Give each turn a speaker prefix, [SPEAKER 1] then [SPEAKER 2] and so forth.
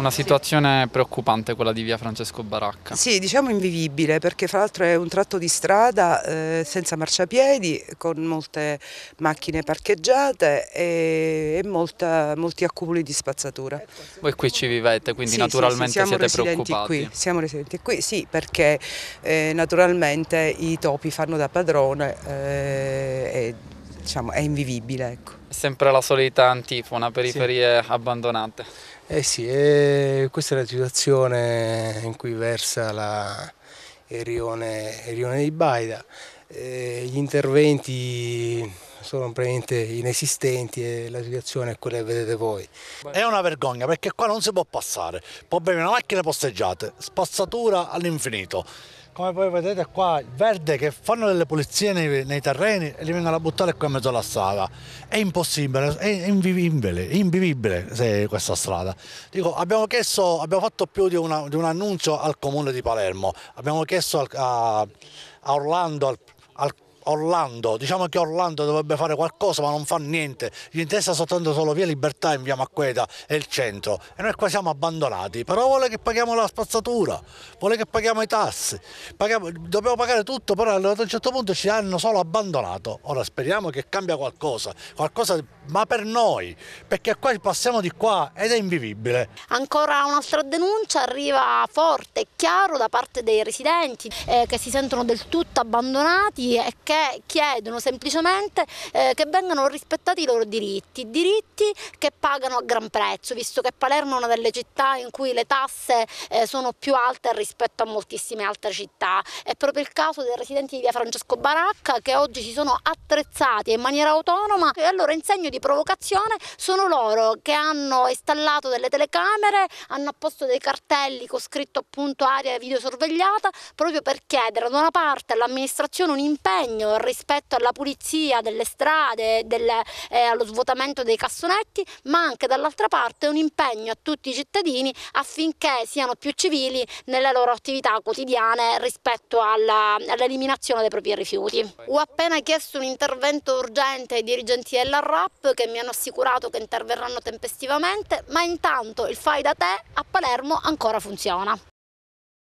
[SPEAKER 1] Una situazione sì. preoccupante quella di via Francesco Baracca. Sì,
[SPEAKER 2] diciamo invivibile perché fra l'altro è un tratto di strada eh, senza marciapiedi, con molte macchine parcheggiate e, e molta, molti accumuli di spazzatura.
[SPEAKER 1] Voi qui ci vivete, quindi sì, naturalmente sì, siete preoccupati. Qui,
[SPEAKER 2] siamo residenti qui, sì, perché eh, naturalmente i topi fanno da padrone eh, e diciamo, è invivibile. Ecco.
[SPEAKER 1] Sempre la solita antifona, periferie sì. abbandonate.
[SPEAKER 2] Eh sì,
[SPEAKER 3] eh, questa è la situazione in cui versa la, il, rione, il rione di Baida. Eh, gli interventi sono praticamente inesistenti e la situazione è quella che vedete voi. È una vergogna perché qua non si può passare, può bere una macchina posteggiata, spazzatura all'infinito. Come voi vedete qua il verde che fanno delle pulizie nei, nei terreni e li vengono a buttare qui in mezzo alla strada. È impossibile, è invivibile, è invivibile questa strada. Dico, abbiamo, chiesto, abbiamo fatto più di, una, di, un annuncio al comune di Palermo, abbiamo chiesto al, a, a, Orlando, al, al Orlando, diciamo che Orlando dovrebbe fare qualcosa ma non fa niente, gli interessa soltanto solo via Libertà in via Macqueta e il centro e noi qua siamo abbandonati, però vuole che paghiamo la spazzatura, vuole che paghiamo i tassi, paghiamo, dobbiamo pagare tutto, però ad un certo punto ci hanno solo abbandonato, ora speriamo che cambia qualcosa, qualcosa ma per noi, perché qua passiamo di qua ed è invivibile. Ancora
[SPEAKER 1] un'altra denuncia arriva forte e chiaro da parte dei residenti eh, che si sentono del tutto abbandonati e che che chiedono semplicemente eh, che vengano rispettati i loro diritti, diritti che pagano a gran prezzo, visto che Palermo è una delle città in cui le tasse eh, sono più alte rispetto a moltissime altre città. È proprio il caso dei residenti di via Francesco Baracca che oggi si sono attrezzati in maniera autonoma e allora in segno di provocazione sono loro che hanno installato delle telecamere, hanno apposto dei cartelli con scritto appunto area videosorvegliata proprio per chiedere da una parte all'amministrazione un impegno impegno rispetto alla pulizia delle strade, delle, eh, allo svuotamento dei cassonetti, ma anche dall'altra parte un impegno a tutti i cittadini affinché siano più civili nelle loro attività quotidiane rispetto all'eliminazione dei propri rifiuti. Ho appena chiesto un intervento urgente ai dirigenti della RAP che mi hanno assicurato che interverranno tempestivamente, ma intanto il fai da te a Palermo ancora funziona.